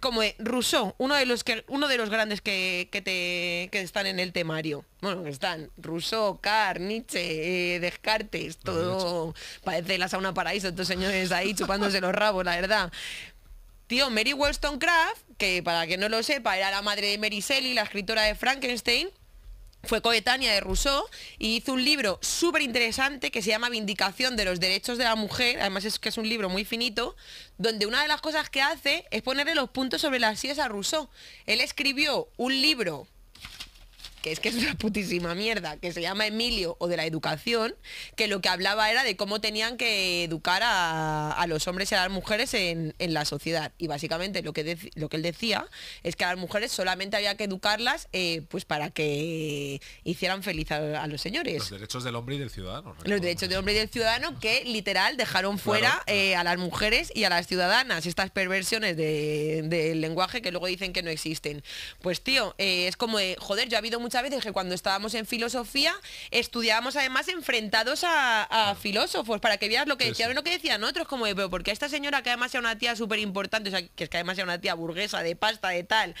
como eh, Rousseau, uno de los, que, uno de los grandes que, te, que están en el temario. Bueno, están Rousseau, Carr, Nietzsche, eh, Descartes, todo parece la sauna paraíso, estos señores ahí chupándose los rabos, la verdad. Tío, Mary Wollstonecraft, que para que no lo sepa, era la madre de Mary Shelley, la escritora de Frankenstein, fue coetánea de Rousseau y e hizo un libro súper interesante que se llama Vindicación de los Derechos de la Mujer, además es que es un libro muy finito, donde una de las cosas que hace es ponerle los puntos sobre las sillas a Rousseau. Él escribió un libro que es que es una putísima mierda, que se llama Emilio o de la educación, que lo que hablaba era de cómo tenían que educar a, los hombres y a las mujeres en, la sociedad. Y básicamente lo que, lo que él decía es que a las mujeres solamente había que educarlas eh, pues para que hicieran feliz a, los señores. Los derechos del hombre y del ciudadano. Los derechos del hombre y del ciudadano que literal dejaron fuera eh, a las mujeres y a las ciudadanas, estas perversiones del lenguaje que luego dicen que no existen. Pues tío, eh, es como, joder, yo ha habido muchas veces que cuando estábamos en filosofía estudiábamos además enfrentados a, filósofos para que veas lo que decían lo que decían otros, como de, pero porque esta señora que además era una tía súper importante, o sea, que es que además era una tía burguesa, de pasta, de tal,